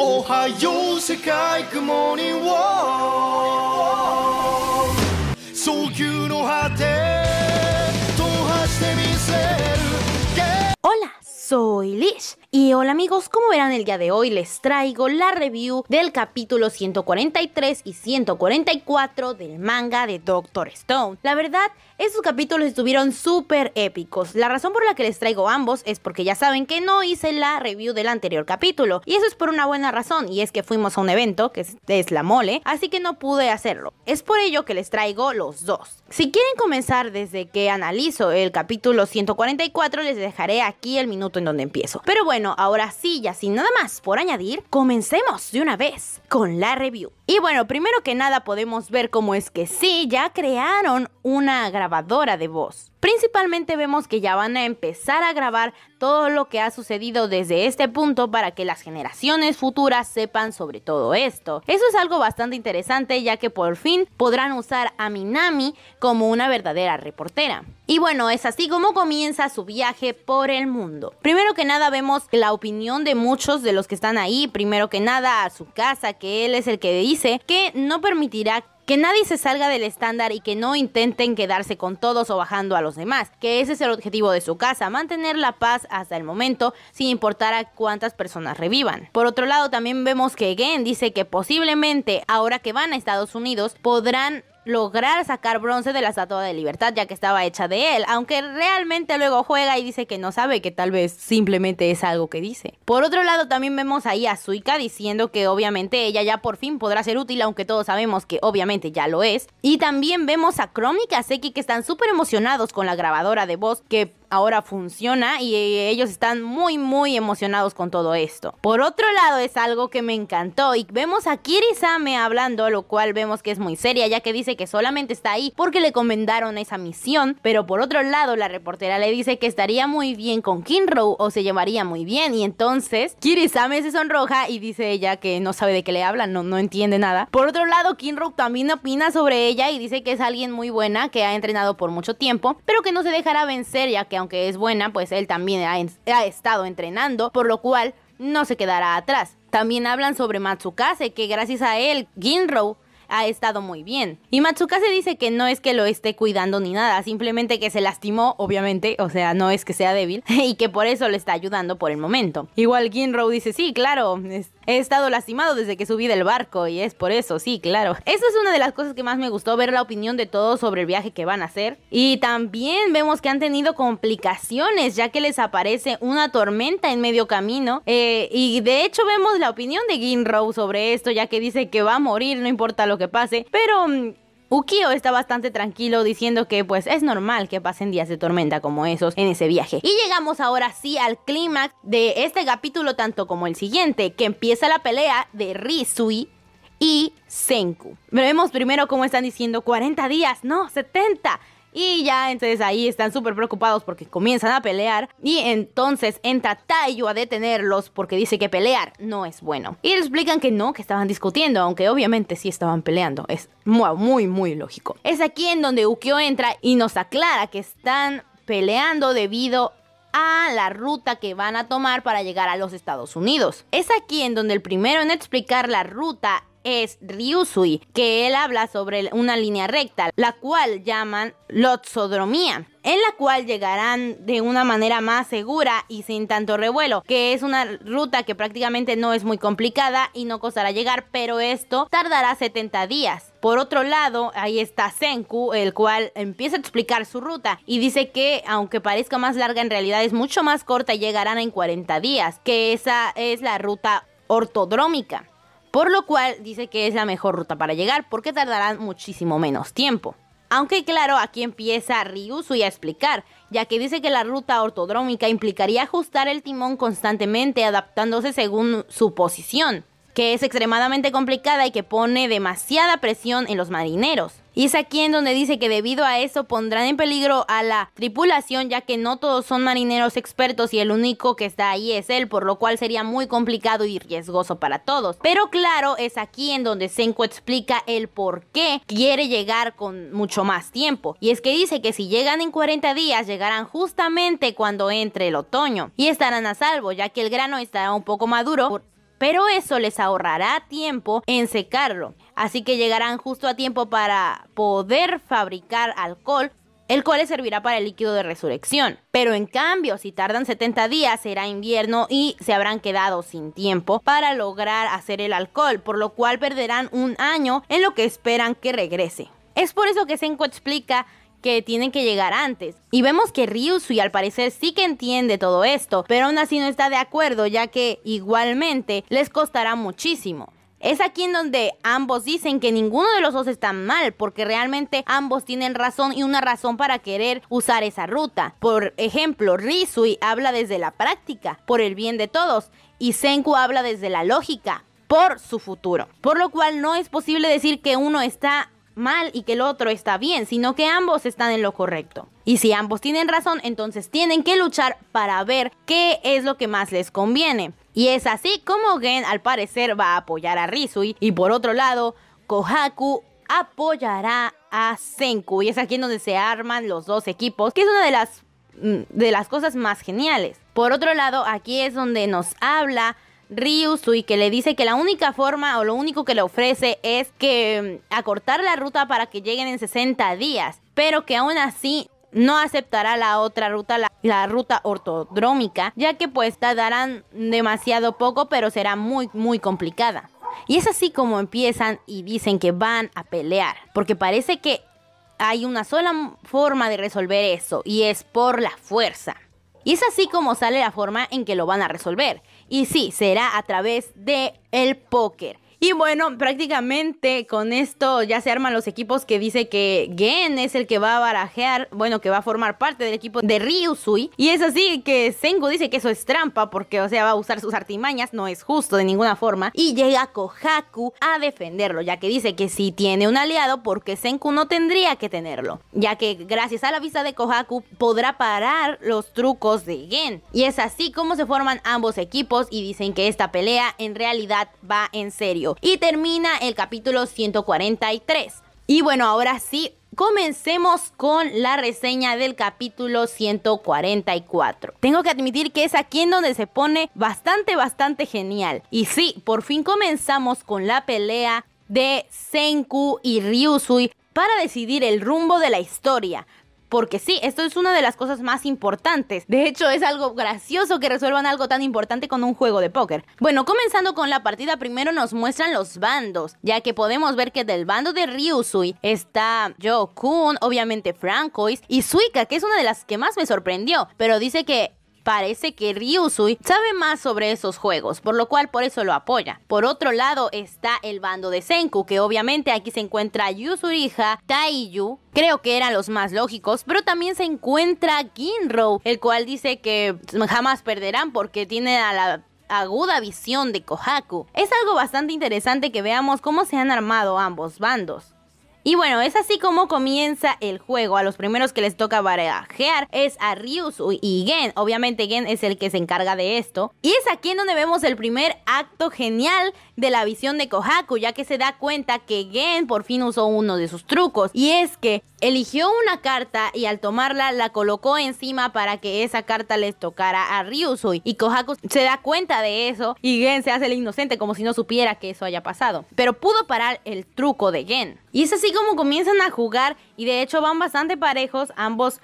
おはよう世界雲に w o 早急の果て soy Lish. Y hola amigos, como verán el día de hoy les traigo la review del capítulo 143 y 144 del manga de Doctor Stone. La verdad, esos capítulos estuvieron súper épicos. La razón por la que les traigo ambos es porque ya saben que no hice la review del anterior capítulo. Y eso es por una buena razón, y es que fuimos a un evento, que es, es la mole, así que no pude hacerlo. Es por ello que les traigo los dos. Si quieren comenzar desde que analizo el capítulo 144, les dejaré aquí el minuto en donde empiezo. Pero bueno, ahora sí, ya sin nada más por añadir, comencemos de una vez con la review. Y bueno, primero que nada podemos ver cómo es que sí, ya crearon una grabadora de voz. Principalmente vemos que ya van a empezar a grabar todo lo que ha sucedido desde este punto para que las generaciones futuras sepan sobre todo esto. Eso es algo bastante interesante ya que por fin podrán usar a Minami como una verdadera reportera. Y bueno, es así como comienza su viaje por el mundo. Primero que nada vemos la opinión de muchos de los que están ahí, primero que nada a su casa, que él es el que dice que no permitirá que nadie se salga del estándar y que no intenten quedarse con todos o bajando a los demás, que ese es el objetivo de su casa, mantener la paz hasta el momento sin importar a cuántas personas revivan. Por otro lado, también vemos que Gen dice que posiblemente ahora que van a Estados Unidos podrán lograr sacar bronce de la Estatua de Libertad, ya que estaba hecha de él, aunque realmente luego juega y dice que no sabe, que tal vez simplemente es algo que dice. Por otro lado, también vemos ahí a Suika diciendo que obviamente ella ya por fin podrá ser útil, aunque todos sabemos que obviamente ya lo es. Y también vemos a Chrome y que están súper emocionados con la grabadora de voz, que ahora funciona y ellos están muy, muy emocionados con todo esto. Por otro lado, es algo que me encantó y vemos a Kirisame hablando, lo cual vemos que es muy seria, ya que dice que solamente está ahí porque le comendaron esa misión, pero por otro lado, la reportera le dice que estaría muy bien con Kinro o se llevaría muy bien y entonces Kirisame se sonroja y dice ella que no sabe de qué le hablan, no, no entiende nada. Por otro lado, Kinro también opina sobre ella y dice que es alguien muy buena, que ha entrenado por mucho tiempo, pero que no se dejará vencer ya que aunque es buena, pues él también ha, estado entrenando, por lo cual no se quedará atrás. También hablan sobre Matsukase, que gracias a él, Ginro ha estado muy bien. Y Matsuka se dice que no es que lo esté cuidando ni nada, simplemente que se lastimó, obviamente, o sea, no es que sea débil y que por eso le está ayudando por el momento. Igual Ginro dice, sí, claro, he estado lastimado desde que subí del barco y es por eso, sí, claro. eso es una de las cosas que más me gustó, ver la opinión de todos sobre el viaje que van a hacer. Y también vemos que han tenido complicaciones ya que les aparece una tormenta en medio camino. Eh, y de hecho vemos la opinión de Ginro sobre esto ya que dice que va a morir, no importa lo que pase, pero mm, Ukio está bastante tranquilo diciendo que pues es normal que pasen días de tormenta como esos en ese viaje. Y llegamos ahora sí al clímax de este capítulo tanto como el siguiente, que empieza la pelea de Risui y Senku. Pero Vemos primero cómo están diciendo 40 días, no, 70. Y ya, entonces ahí están súper preocupados porque comienzan a pelear. Y entonces entra Taiyo a detenerlos porque dice que pelear no es bueno. Y le explican que no, que estaban discutiendo, aunque obviamente sí estaban peleando. Es muy, muy, muy lógico. Es aquí en donde Ukyo entra y nos aclara que están peleando debido a la ruta que van a tomar para llegar a los Estados Unidos. Es aquí en donde el primero en explicar la ruta es Ryusui, que él habla sobre una línea recta, la cual llaman lotsodromía, en la cual llegarán de una manera más segura y sin tanto revuelo, que es una ruta que prácticamente no es muy complicada y no costará llegar, pero esto tardará 70 días. Por otro lado, ahí está Senku, el cual empieza a explicar su ruta y dice que aunque parezca más larga, en realidad es mucho más corta y llegarán en 40 días, que esa es la ruta ortodrómica. Por lo cual dice que es la mejor ruta para llegar porque tardarán muchísimo menos tiempo. Aunque claro, aquí empieza Ryusui a explicar, ya que dice que la ruta ortodrómica implicaría ajustar el timón constantemente adaptándose según su posición, que es extremadamente complicada y que pone demasiada presión en los marineros. Y es aquí en donde dice que debido a eso pondrán en peligro a la tripulación ya que no todos son marineros expertos y el único que está ahí es él, por lo cual sería muy complicado y riesgoso para todos. Pero claro, es aquí en donde Senko explica el por qué quiere llegar con mucho más tiempo. Y es que dice que si llegan en 40 días, llegarán justamente cuando entre el otoño y estarán a salvo, ya que el grano estará un poco maduro pero eso les ahorrará tiempo en secarlo, así que llegarán justo a tiempo para poder fabricar alcohol el cual les servirá para el líquido de resurrección. Pero en cambio, si tardan 70 días, será invierno y se habrán quedado sin tiempo para lograr hacer el alcohol, por lo cual perderán un año en lo que esperan que regrese. Es por eso que Senko explica que tienen que llegar antes. Y vemos que Ryusui al parecer sí que entiende todo esto, pero aún así no está de acuerdo ya que igualmente les costará muchísimo. Es aquí en donde ambos dicen que ninguno de los dos está mal, porque realmente ambos tienen razón y una razón para querer usar esa ruta. Por ejemplo, Risui habla desde la práctica, por el bien de todos, y Senku habla desde la lógica, por su futuro. Por lo cual no es posible decir que uno está mal y que el otro está bien, sino que ambos están en lo correcto. Y si ambos tienen razón, entonces tienen que luchar para ver qué es lo que más les conviene. Y es así como Gen al parecer va a apoyar a Rizui y por otro lado, Kohaku apoyará a Senku y es aquí donde se arman los dos equipos, que es una de las mm, de las cosas más geniales. Por otro lado, aquí es donde nos habla Ryusui que le dice que la única forma o lo único que le ofrece es que mm, acortar la ruta para que lleguen en 60 días, pero que aún así no aceptará la otra ruta, la, la, ruta ortodrómica, ya que pues tardarán demasiado poco, pero será muy, muy complicada. Y es así como empiezan y dicen que van a pelear, porque parece que hay una sola forma de resolver eso, y es por la fuerza. Y es así como sale la forma en que lo van a resolver, y sí, será a través de el póker. Y bueno, prácticamente con esto ya se arman los equipos que dice que Gen es el que va a barajear, bueno, que va a formar parte del equipo de Ryusui. Y es así que Senku dice que eso es trampa porque, o sea, va a usar sus artimañas, no es justo de ninguna forma. Y llega Kohaku a defenderlo, ya que dice que si tiene un aliado, porque Senku no tendría que tenerlo, ya que gracias a la vista de Kohaku podrá parar los trucos de Gen. Y es así como se forman ambos equipos y dicen que esta pelea en realidad va en serio y termina el capítulo 143. Y bueno, ahora sí, Comencemos con la reseña del capítulo 144. Tengo que admitir que es aquí en donde se pone bastante, bastante genial. Y sí, por fin comenzamos con la pelea de Senku y Ryusui para decidir el rumbo de la historia. Porque sí, esto es una de las cosas más importantes. De hecho, es algo gracioso que resuelvan algo tan importante con un juego de póker. Bueno, comenzando con la partida, primero nos muestran los bandos, ya que podemos ver que del bando de Ryusui está Jo Kun, obviamente Francois y Suika, que es una de las que más me sorprendió, pero dice que parece que Ryusui sabe más sobre esos juegos, por lo cual por eso lo apoya. Por otro lado está el bando de Senku, que obviamente aquí se encuentra hija Taiyu, creo que eran los más lógicos, pero también se encuentra Ginro, el cual dice que jamás perderán porque tiene la aguda visión de Kohaku. Es algo bastante interesante que veamos cómo se han armado ambos bandos. Y bueno, es así como comienza el juego. A los primeros que les toca barajear es a Ryusu y Gen. Obviamente Gen es el que se encarga de esto. Y es aquí en donde vemos el primer acto genial de la visión de Kohaku, ya que se da cuenta que Gen por fin usó uno de sus trucos. Y es que Eligió una carta y al tomarla la colocó encima para que esa carta les tocara a Ryusui. Y Kohaku se da cuenta de eso y Gen se hace el inocente como si no supiera que eso haya pasado. Pero pudo parar el truco de Gen. Y es así como comienzan a jugar y de hecho van bastante parejos ambos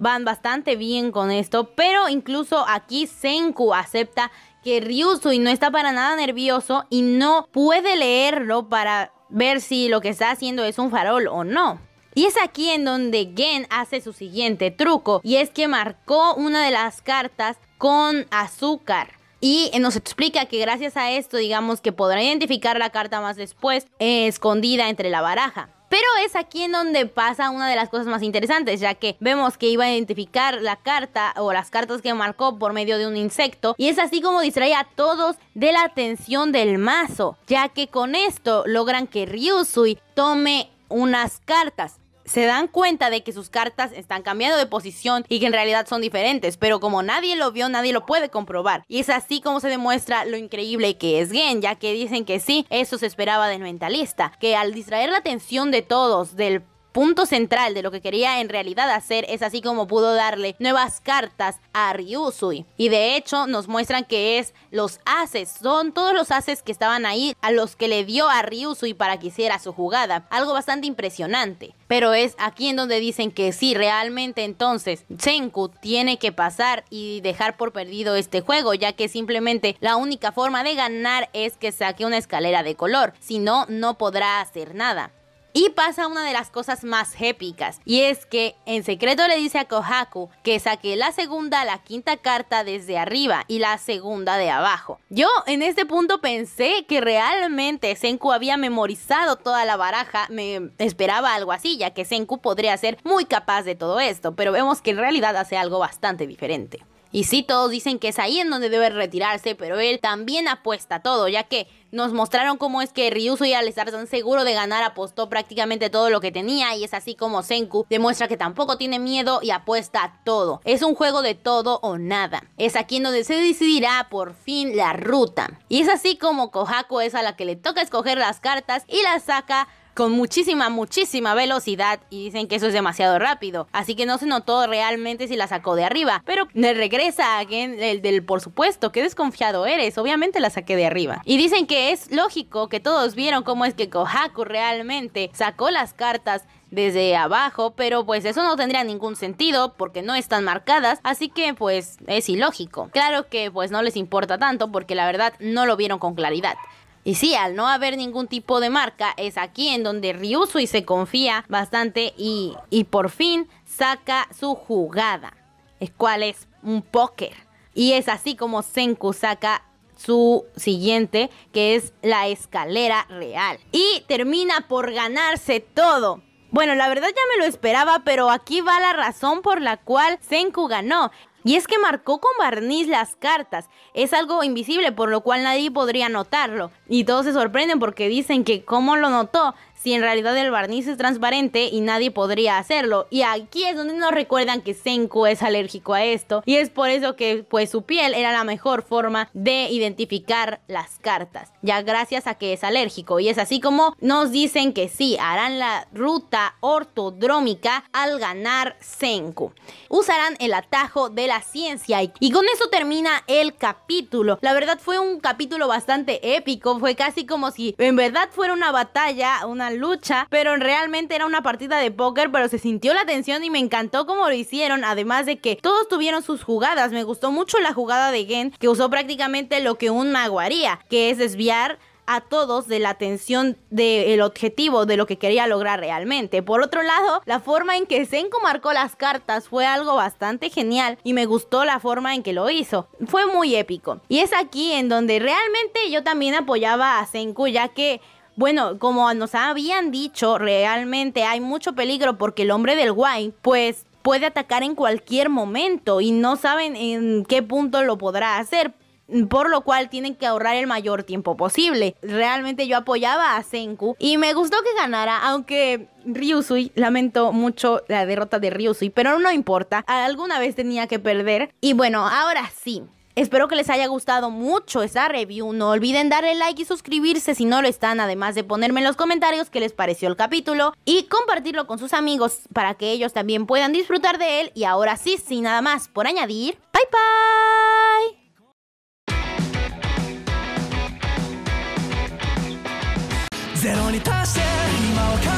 van bastante bien con esto, pero incluso aquí Senku acepta que Ryusui no está para nada nervioso y no puede leerlo para ver si lo que está haciendo es un farol o no. Y es aquí en donde Gen hace su siguiente truco, y es que marcó una de las cartas con azúcar. Y nos explica que gracias a esto, digamos que podrá identificar la carta más después, eh, escondida entre la baraja. Pero es aquí en donde pasa una de las cosas más interesantes, ya que vemos que iba a identificar la carta o las cartas que marcó por medio de un insecto, y es así como distrae a todos de la atención del mazo, ya que con esto logran que Ryusui tome unas cartas se dan cuenta de que sus cartas están cambiando de posición y que en realidad son diferentes, pero como nadie lo vio, nadie lo puede comprobar. Y es así como se demuestra lo increíble que es Gen, ya que dicen que sí, eso se esperaba del mentalista, que al distraer la atención de todos, del punto central de lo que quería en realidad hacer es así como pudo darle nuevas cartas a Ryusui. Y de hecho nos muestran que es los haces, son todos los haces que estaban ahí a los que le dio a Ryusui para que hiciera su jugada. Algo bastante impresionante. Pero es aquí en donde dicen que sí, realmente entonces Senku tiene que pasar y dejar por perdido este juego, ya que simplemente la única forma de ganar es que saque una escalera de color, si no, no podrá hacer nada. Y pasa una de las cosas más épicas, y es que en secreto le dice a Kohaku que saque la segunda, la quinta carta desde arriba y la segunda de abajo. Yo en este punto pensé que realmente Senku había memorizado toda la baraja, me esperaba algo así, ya que Senku podría ser muy capaz de todo esto, pero vemos que en realidad hace algo bastante diferente. Y sí, todos dicen que es ahí en donde debe retirarse, pero él también apuesta todo, ya que nos mostraron cómo es que Ryuzo y al estar tan seguro de ganar apostó prácticamente todo lo que tenía y es así como Senku demuestra que tampoco tiene miedo y apuesta a todo. Es un juego de todo o nada. Es aquí en donde se decidirá por fin la ruta. Y es así como Kohaku es a la que le toca escoger las cartas y las saca con muchísima, muchísima velocidad y dicen que eso es demasiado rápido. Así que no se notó realmente si la sacó de arriba. Pero le regresa a el del por supuesto, que desconfiado eres. Obviamente la saqué de arriba. Y dicen que es lógico que todos vieron cómo es que Kohaku realmente sacó las cartas desde abajo, pero pues eso no tendría ningún sentido porque no están marcadas, así que pues es ilógico. Claro que pues no les importa tanto porque la verdad no lo vieron con claridad. Y sí, al no haber ningún tipo de marca, es aquí en donde Ryusui se confía bastante y, por fin saca su jugada, Es cual es un póker. Y es así como Senku saca su siguiente, que es la escalera real. Y termina por ganarse todo. Bueno, la verdad ya me lo esperaba, pero aquí va la razón por la cual Senku ganó. Y es que marcó con barniz las cartas. Es algo invisible, por lo cual nadie podría notarlo. Y todos se sorprenden porque dicen que cómo lo notó si en realidad el barniz es transparente y nadie podría hacerlo. Y aquí es donde nos recuerdan que Senku es alérgico a esto y es por eso que pues su piel era la mejor forma de identificar las cartas, ya gracias a que es alérgico. Y es así como nos dicen que sí, harán la ruta ortodrómica al ganar Senku. Usarán el atajo de la ciencia y con eso termina el capítulo. La verdad fue un capítulo bastante épico, fue casi como si en verdad fuera una batalla, una lucha, pero realmente era una partida de póker, pero se sintió la tensión y me encantó cómo lo hicieron, además de que todos tuvieron sus jugadas, me gustó mucho la jugada de Gen, que usó prácticamente lo que un mago haría, que es desviar a todos de la atención del objetivo, de lo que quería lograr realmente. Por otro lado, la forma en que Senko marcó las cartas fue algo bastante genial y me gustó la forma en que lo hizo. Fue muy épico. Y es aquí en donde realmente yo también apoyaba a Senku, ya que bueno, como nos habían dicho, realmente hay mucho peligro porque el hombre del guay, pues puede atacar en cualquier momento y no saben en qué punto lo podrá hacer por lo cual tienen que ahorrar el mayor tiempo posible. Realmente yo apoyaba a Senku y me gustó que ganara, aunque Ryusui, lamento mucho la derrota de Ryusui, pero no importa, alguna vez tenía que perder. Y bueno, ahora sí, Espero que les haya gustado mucho esta review. No olviden darle like y suscribirse si no lo están, además de ponerme en los comentarios qué les pareció el capítulo y compartirlo con sus amigos para que ellos también puedan disfrutar de él. Y ahora sí, sin nada más por añadir, bye bye.